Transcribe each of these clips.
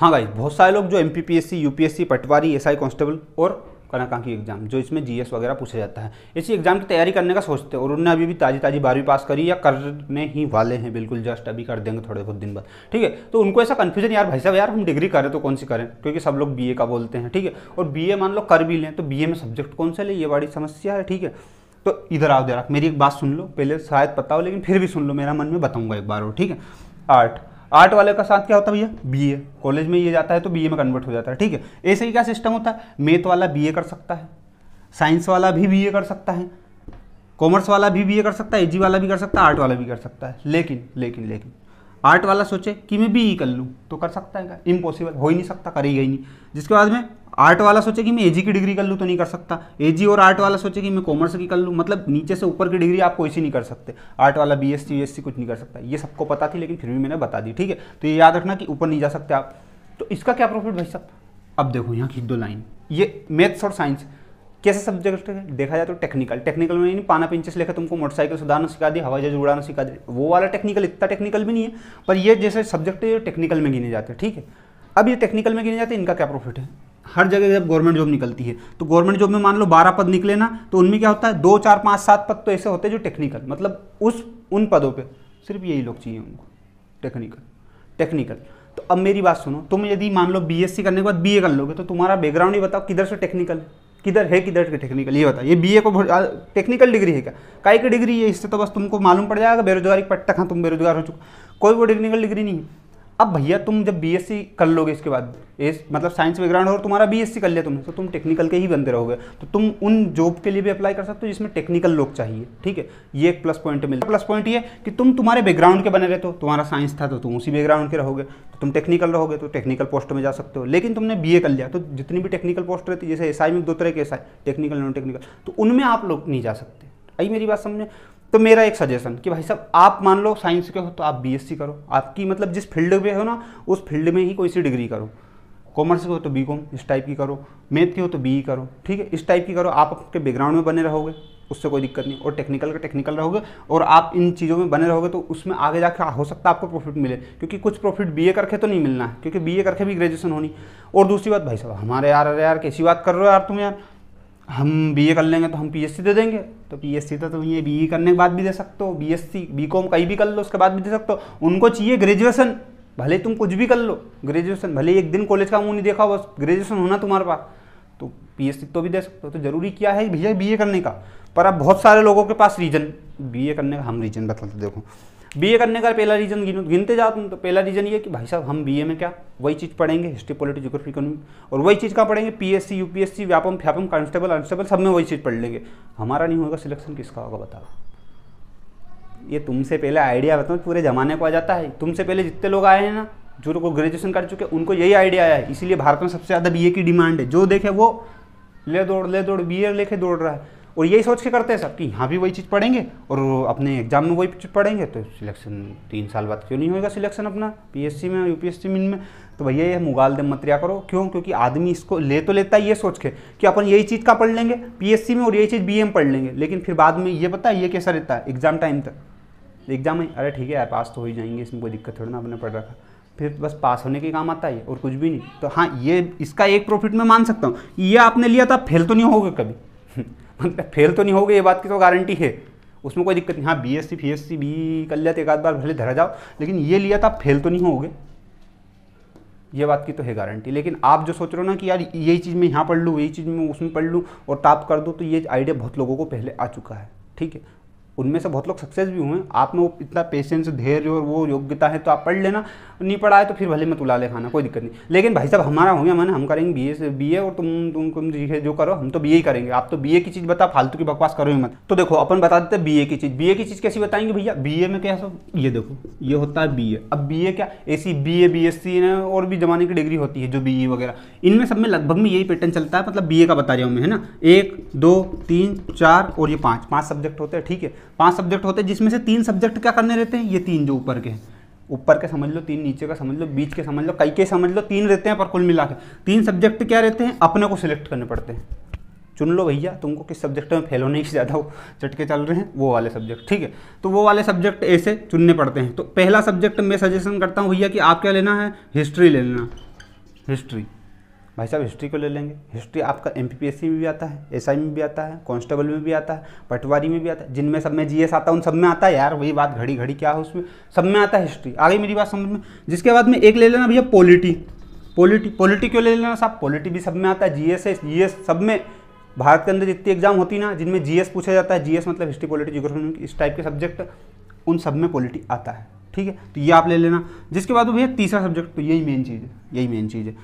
हाँ भाई बहुत सारे लोग जो एम यूपीएससी पटवारी एस कांस्टेबल और कनाका की एग्जाम जो इसमें जीएस वगैरह पूछा जाता है इसी एग्जाम की तैयारी करने का सोचते हैं और उन्होंने अभी भी ताज़ी ताज़ी बारहवीं पास करी या करने ही वाले हैं बिल्कुल जस्ट अभी कर देंगे थोड़े बहुत दिन बाद ठीक है तो उनको ऐसा कन्फ्यूजन यार भाई साहब यार हम डिग्री करें तो कौन सी करें क्योंकि सब लोग बी का बोलते हैं ठीक है और बी मान लो कर भी लें तो बी में सब्जेक्ट कौन सा ले ये बड़ी समस्या है ठीक है तो इधर आओ दे मेरी एक बात सुन लो पहले शायद पता हो लेकिन फिर भी सुन लो मेरा मन में बताऊँगा एक बार और ठीक है आठ आर्ट वाले का साथ क्या होता है भैया बीए कॉलेज में ये जाता है तो बीए में कन्वर्ट हो जाता है ठीक है ऐसे ही क्या सिस्टम होता है मेथ वाला बीए कर सकता है साइंस वाला भी बीए कर सकता है कॉमर्स वाला भी बीए कर सकता है एजी वाला भी कर सकता है आर्ट वाला भी कर सकता है लेकिन लेकिन लेकिन आर्ट वाला सोचे कि मैं बी ई e कर लूँ तो कर सकता है क्या इम्पॉसिबल हो ही नहीं सकता करेगा ही नहीं जिसके बाद में आर्ट वाला सोचे कि मैं एजी की डिग्री कर लूँ तो नहीं कर सकता एजी और आर्ट वाला सोचे कि मैं कॉमर्स की कर लूँ मतलब नीचे से ऊपर की डिग्री आप कोई सी नहीं कर सकते आर्ट वाला बी एस सी कुछ नहीं कर सकता ये सबको पता थी लेकिन फिर भी मैंने बता दी ठीक है तो ये याद रखना कि ऊपर नहीं जा सकते आप तो इसका क्या प्रॉफिट भाई सब अब देखो यहाँ खींच दो लाइन ये मैथ्स और साइंस कैसे सब्जेक्ट देखा जाए तो टेक्निकल टेक्निकल में नहीं पाना पिंचेस लेकर तुमको मोटरसाइकिल सुधारना सिखा दी हवाई जहाज उड़ाना सिखा दी वो वाला टेक्निकल इतना टेक्निकल भी नहीं है पर ये जैसे सब्जेक्ट है टेक्निकल में गिने जाते हैं ठीक है अब ये टेक्निकल में गिने जाते हैं इनका क्या प्रॉफिट है हर जगह जब गवर्नमेंट जॉब निकलती है तो गवर्नमेंट जॉब में मान लो बारह पद निकले ना तो उनमें क्या होता है दो चार पाँच सात पद तो ऐसे होते हैं जो टेक्निकल मतलब उस उन पदों पर सिर्फ यही लोग चाहिए उनको टेक्निकल टेक्निकल तो अब मेरी बात सुनो तुम यदि मान लो बी करने के बाद बी कर लोगे तो तुम्हारा बैकग्राउंड ही बताओ किधर से टेक्निकल है किधर है किधर के टेक्निकल ये बताइए बी ए को टेक्निकल डिग्री है क्या काई की डिग्री है इससे तो बस तुमको मालूम पड़ जाएगा बेरोजगारी पट्टक हाँ तुम बेरोजगार हो चुके कोई वो टेक्निकल डिग्री नहीं है अब भैया तुम जब बीएससी कर लोगे इसके बाद इस मतलब साइंस बैकग्राउंड और तुम्हारा बीएससी कर लिया तुमने तो तुम टेक्निकल के ही बनते रहोगे तो तुम उन जॉब के लिए भी अप्लाई कर सकते हो जिसमें टेक्निकल लोग चाहिए ठीक है ये एक प्लस पॉइंट मिलता है प्लस पॉइंट ये कि तुम तुम्हारे बैकग्राउंड के बने रहे हो तुम्हारा साइंस था तो तुम उसी बैकग्राउंड के रहोगे तो तुम टेक्निकल रहोगे तो टेक्निकल पोस्ट में जा सकते हो लेकिन तुमने बी कर लिया तो जितनी भी टेक्निकल पोस्ट रहती है जैसे एस में दो तरह के एस टेक्निकल नॉन टेक्निकल तो उनमें आप लोग नहीं जा सकते आई मेरी बात समझे तो मेरा एक सजेशन कि भाई साहब आप मान लो साइंस के हो तो आप बीएससी करो आपकी मतलब जिस फील्ड में हो ना उस फील्ड में ही कोई सी डिग्री करो कॉमर्स के हो तो बीकॉम इस टाइप की करो मैथ के हो तो बी e करो ठीक है इस टाइप की करो आप आपके बैकग्राउंड में बने रहोगे उससे कोई दिक्कत नहीं और टेक्निकल का टेक्निकल रहोगे और आप इन चीज़ों में बने रहोगे तो उसमें आगे जाकर हो सकता है आपको प्रॉफिट मिले क्योंकि कुछ प्रॉफिट बीए करके तो नहीं मिलना है क्योंकि बीए करके भी ग्रेजुएशन होनी और दूसरी बात भाई साहब हमारे यार अरे यार कैसी बात कर रहे हो यार तुम यार हम बीए कर लेंगे तो हम पीएससी दे देंगे तो पीएससी तो तुम ये बीए e करने के बाद भी दे सकते हो बीएससी बीकॉम कहीं भी कर लो उसके बाद भी दे सकते हो उनको चाहिए ग्रेजुएशन भले तुम कुछ भी कर लो ग्रेजुएशन भले एक दिन कॉलेज का मुँह नहीं देखा बस ग्रेजुएशन होना तुम्हारे पास तो पीएससी तो भी दे सकते हो तो जरूरी क्या है भैया बी करने का पर अब बहुत सारे लोगों के पास रीजन बी करने का हम रीजन बताते देखो बीए करने का पहला रीजन गिनते जाओ तुम तो पहला रीजन ये कि भाई साहब हम बीए में क्या वही चीज़ पढ़ेंगे हिस्ट्री पॉलिटी जोग्राफी इकोनॉमी और वही चीज़ कहाँ पढ़ेंगे पीएससी यूपीएससी व्यापम फ्यापम कांस्टेबल अनस्टेबल सब में वही चीज़ पढ़ लेंगे हमारा नहीं होगा सिलेक्शन किसका होगा बताओ ये तुमसे पहले आइडिया बताओ पूरे ज़माने को आ जाता है तुमसे पहले जितने लोग आए हैं ना जो लोग ग्रेजुएशन कर चुके हैं उनको यही आइडिया आया है इसीलिए भारत में सबसे ज़्यादा ए की डिमांड है जो देखे वो ले दौड़ ले दौड़ बीए लेके दौड़ रहा है और यही सोच के करते हैं सब कि यहाँ भी वही चीज़ पढ़ेंगे और अपने एग्जाम में वही चीज़ पढ़ेंगे तो सिलेक्शन तीन साल बाद क्यों नहीं होगा सिलेक्शन अपना पीएससी में यू यूपीएससी में तो भैया ये मुगाल दे मतरिया करो क्यों क्योंकि आदमी इसको ले तो लेता है ये सोच के कि अपन यही चीज़ का पढ़ लेंगे पी में और यही चीज़ बी पढ़ लेंगे लेकिन फिर बाद में ये पता है ये कैसा रहता है एग्जाम टाइम तक एग्जाम में अरे ठीक है यार पास तो हो ही जाएंगे इसमें कोई दिक्कत थोड़ी ना अपने पढ़ रखा फिर बस पास होने के काम आता है और कुछ भी नहीं तो हाँ ये इसका एक प्रॉफिट मैं मान सकता हूँ ये आपने लिया था फेल तो नहीं होगा कभी मतलब फेल तो नहीं होगे ये बात की तो गारंटी है उसमें कोई दिक्कत नहीं हाँ बी एस सी फी एस सी भी कर लेते तो एक आध बार भले धरा जाओ लेकिन ये लिया था आप फेल तो नहीं होगे ये बात की तो है गारंटी लेकिन आप जो सोच रहे हो ना कि यार यही चीज़ मैं यहाँ पढ़ लूँ यही चीज़ मैं उसमें पढ़ लूँ और टाप कर दूँ तो ये आइडिया बहुत लोगों को पहले आ चुका है ठीक है उनमें से बहुत लोग सक्सेस भी हुए हैं आप में वो इतना पेशेंस धैर्य और वो योग्यता है तो आप पढ़ लेना नहीं पढ़ा है तो फिर भले मत उला ले खाना कोई दिक्कत नहीं लेकिन भाई साहब हमारा हो गया मैंने हम करेंगे बी ए से बी ए और तुम तुम तुम जो करो हम तो बी ए करेंगे आप तो बी ए की चीज़ बता फालतू की बकवास करो ही मत तो देखो अपन बता देते बी ए की चीज़ बी ए की चीज़ कैसी बताएंगे भैया बी ए में क्या सब ये देखो ये होता है बी ए अब बी ए क्या ऐसी B A B S C और भी जमाने की डिग्री होती है जो बी ई वगैरह इनमें सब में लगभग में यही पैटर्न चलता है मतलब बी ए का बता रहा हूँ मैं है ना एक दो तीन चार और ये पाँच पाँच सब्जेक्ट होते हैं ठीक है पांच सब्जेक्ट होते हैं जिसमें से तीन सब्जेक्ट क्या करने रहते हैं ये तीन जो ऊपर के ऊपर के समझ लो तीन नीचे का समझ लो बीच के समझ लो कई के समझ लो तीन रहते हैं पर कुल मिला के तीन सब्जेक्ट क्या रहते हैं अपने को सिलेक्ट करने पड़ते हैं चुन लो भैया तुमको किस सब्जेक्ट में फेल होने ज़्यादा हो चटके चल रहे हैं वो वाले सब्जेक्ट ठीक है तो वो वाले सब्जेक्ट ऐसे चुनने पड़ते हैं तो पहला सब्जेक्ट मैं सजेशन करता हूँ भैया कि आप क्या लेना है हिस्ट्री लेना हिस्ट्री भाई साहब हिस्ट्री को ले लेंगे हिस्ट्री आपका एम में भी आता है एस में भी आता है कॉन्स्टेबल में भी आता है पटवारी में भी आता है जिनमें सब में एस आता है उन सब में आता है यार वही बात घड़ी घड़ी क्या हो उसमें सब में आता है हिस्ट्री आगे मेरी बात समझ में जिसके बाद में एक ले लेना भैया पॉलिटी पॉलिटी पॉलिटी क्यों ले लेना साहब पॉलिटी भी सब में आता है जी एस एस सब में भारत के अंदर जितनी एग्जाम होती ना जिनमें जी पूछा जाता है जी मतलब हिस्ट्री पॉलिटी जियोग्राफी इस टाइप के सब्जेक्ट उन सब में पॉलिटी आता है ठीक है तो ये आप ले लेना जिसके बाद भैया तीसरा सब्जेक्ट तो यही मेन चीज़ है यही मेन चीज़ है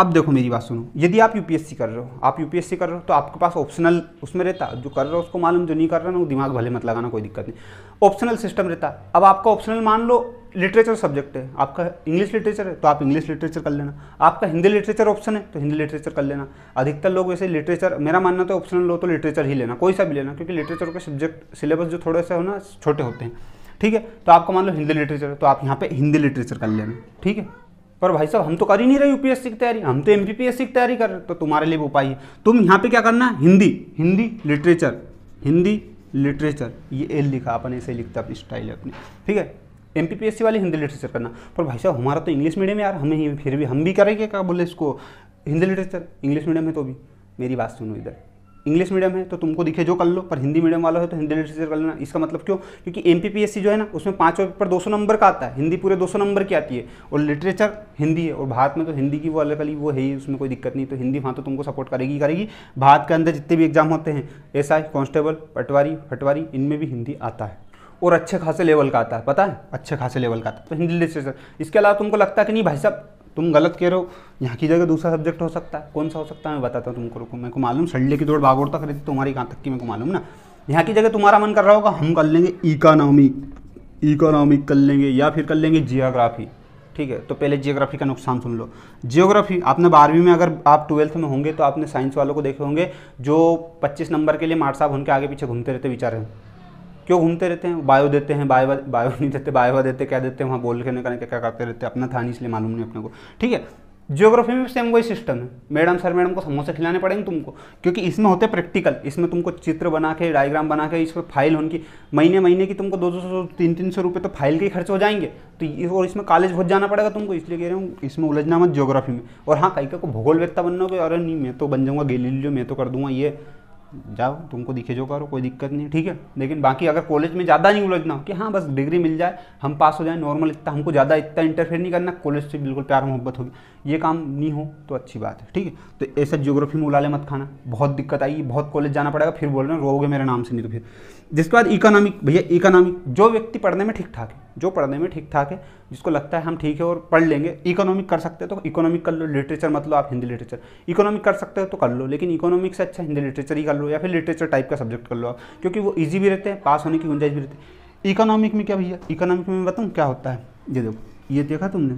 अब देखो मेरी बात सुनो यदि आप यूपीएससी कर रहे हो आप यूपीएससी कर रहे हो तो आपके पास ऑप्शनल उसमें रहता जो कर रहे हो उसको मालूम जो नहीं कर रहा ना वो दिमाग भले मत लगाना कोई दिक्कत नहीं ऑप्शनल सिस्टम रहता अब आपका ऑप्शनल मान लो लिटरेचर सब्जेक्ट है आपका इंग्लिश लिटरेचर है तो आप इंग्लिश लिटरेचर कर लेना आपका हिंदी लिटरेचर ऑप्शन है तो हिंदी लिटरेचर कर लेना अधिकतर लोग वैसे लिटरेचर मेरा मानना तो ऑप्शनल लो तो लिटरेचर ही लेना कोई सा भी लेना क्योंकि लिटरेचर के सब्जेक्ट सिलेबस जो थोड़े से हो ना छोटे होते हैं ठीक है तो आपका मान लो हिंदी लिटरेचर तो आप यहाँ पे हिंदी लिटरेचर कर लेना ठीक है पर भाई साहब हम तो कर ही नहीं रहे यूपीएससी की तैयारी हम तो एम की तैयारी कर रहे तो तुम्हारे लिए उपाय है तुम यहाँ पे क्या करना हिंदी हिंदी लिटरेचर हिंदी लिटरेचर ये एल लिखा अपन ऐसे लिखते अपनी स्टाइल अपनी ठीक है M P P S C वाली हिंदी लिटरेचर करना पर भाई साहब हमारा तो इंग्लिश मीडियम यार हमें फिर भी हम भी करेंगे क्या बोले इसको हिंदी लिटरेचर इंग्लिश मीडियम है तो भी मेरी बात सुनो इधर इंग्लिश मीडियम है तो तुमको दिखे जो कर लो पर हिंदी मीडियम वाला है तो हिंदी लिटरेचर कर लेना इसका मतलब क्यों क्योंकि एम जो है ना उसमें पाँचों पेपर 200 नंबर का आता है हिंदी पूरे 200 नंबर की आती है और लिटरेचर हिंदी है और भारत में तो हिंदी की वो अलग अलग वो है ही उसमें कोई दिक्कत नहीं तो हिंदी वहाँ तो तुमको सपोर्ट करेगी करेगी भारत के अंदर जितने भी एग्जाम होते हैं एस आई कॉन्स्टेबल पटवारी फटवारी इनमें भी हिंदी आता है और अच्छे खासे लेवल का आता है पता है अच्छे खासे लेवल का आता है तो हिंदी लिटरेचर इसके अलावा तुमको लगता है कि नहीं भाई साहब तुम गलत कह रहे हो यहाँ की जगह दूसरा सब्जेक्ट हो सकता है कौन सा हो सकता है मैं बताता हूँ तुमको रुको मेरे को मालूम संडे की दौड़ बागोड़ तक तो खरीदी तुम्हारी कहाँ तक की मेरे को मालूम ना यहाँ की जगह तुम्हारा मन कर रहा होगा हम कर लेंगे इकोनॉमिक इकोनॉमिक कर लेंगे या फिर कर लेंगे जियोग्राफी ठीक है तो पहले जियोग्राफी का नुकसान सुन लो जियोग्राफी आपने बारहवीं में अगर आप ट्वेल्थ में होंगे तो आपने साइंस वालों को देखे होंगे जो पच्चीस नंबर के लिए मार्ट साहब उनके आगे पीछे घूमते रहते बेचारे क्यों घूमते रहते हैं बायो देते हैं बायो बायो नहीं देते बायो देते क्या देते हैं वहाँ बोल के निकलने क्या क्या करते रहते हैं अपना था नहीं इसलिए मालूम नहीं अपने को ठीक है जियोग्राफी में सेम वही सिस्टम है मैडम सर मैडम को समोसे खिलाने पड़ेंगे तुमको क्योंकि इसमें होते प्रैक्टिकल इसमें तुमको चित्र बना के डायग्राम बना के इस पर फाइल होने की महीने महीने की तुमको दो दो सौ तीन तीन सौ रुपये तो फाइल के ही खर्च हो जाएंगे तो और इसमें कॉलेज बहुत जाना पड़ेगा तुमको इसलिए कह रहे हूँ इसमें उलझना मत ज्योग्राफी में और हाँ कहीं का को भूगोल व्यक्ता बनना होगा अरे नहीं मैं तो बन जाऊँगा गेली मैं तो कर दूंगा ये जाओ तुमको दिखे जो करो कोई दिक्कत नहीं ठीक है लेकिन बाकी अगर कॉलेज में ज़्यादा नहीं उलझना कि हाँ बस डिग्री मिल जाए हम पास हो जाए नॉर्मल इतना हमको ज़्यादा इतना इंटरफेयर नहीं करना कॉलेज से बिल्कुल प्यार मोहब्बत होगी ये काम नहीं हो तो अच्छी बात है ठीक है तो ऐसा जियोग्राफी में उलाले मत खाना बहुत दिक्कत आएगी बहुत कॉलेज जाना पड़ेगा फिर बोल रहे हैं रोगे मेरे नाम से नहीं तो फिर जिसके बाद इकोनॉमिक भैया इकोनॉमिक जो व्यक्ति पढ़ने में ठीक ठाक है जो पढ़ने में ठीक ठाक है जिसको लगता है हम ठीक है और पढ़ लेंगे इकोनॉमिक कर सकते हैं तो इकोनॉमिक कर लो लिटरेचर मतलब आप हिंदी लिटरेचर इकोनॉमिक कर सकते हो तो कर लो लेकिन इकोनॉमिक से अच्छा हिंदी लिटरेचर ही कर लो या फिर लिटरेचर टाइप का सब्जेक्ट कर लो आप क्योंकि वो ईजी भी रहते हैं पास होने की गुंजाइश भी रहती है इकोनॉमिक में क्या भैया इकोनॉमिक में बताऊँ क्या होता है ये देखो ये देखा तुमने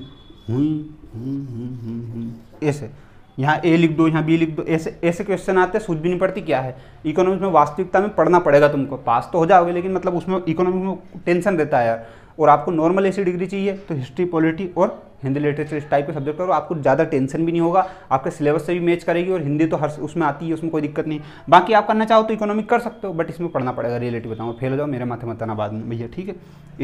ऐसे यहाँ ए लिख दो यहाँ बी लिख दो ऐसे ऐसे क्वेश्चन आते हैं सूझ भी नहीं पड़ती क्या है इकोनॉमिक्स में वास्तविकता में पढ़ना पड़ेगा तुमको पास तो हो जाओगे लेकिन मतलब उसमें इकोनॉमिक्स में टेंशन रहता है यार और आपको नॉर्मल ऐसी डिग्री चाहिए तो हिस्ट्री पॉलिटी और हिंदी लिटरेचर इस टाइप के सब्जेक्ट करो आपको ज़्यादा टेंशन भी नहीं होगा आपके सिलेबस से भी मैच करेगी और हिंदी तो हर उसमें आती है उसमें कोई दिक्कत नहीं बाकी आप करना चाहो तो इकोनॉमिक कर सकते हो बट इसमें पढ़ना पड़ेगा रियलिटी बताऊँ फेल हो जाओ मेरे माथे मत आना बाद में भैया ठीक है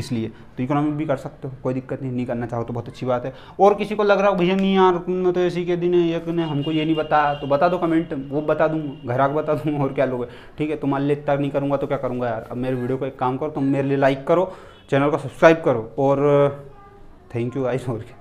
इसलिए तो इकोनॉमिक भी कर सकते हो कोई दिक्कत नहीं नहीं करना चाहो तो बहुत अच्छी बात है और किसी को लग रहा हो भैया नहीं यार तुमने तो इसी के दिन एक ने हमको ये नहीं बताया तो बता दो कमेंट वो बता दूँ घर आकर बता दूँ और क्या लोग ठीक है तो मान ले इतना नहीं करूँगा तो क्या करूँगा यार अब मेरे वीडियो को एक काम करो तुम मेरे लिए लाइक करो चैनल को सब्सक्राइब करो और थैंक यू सो मच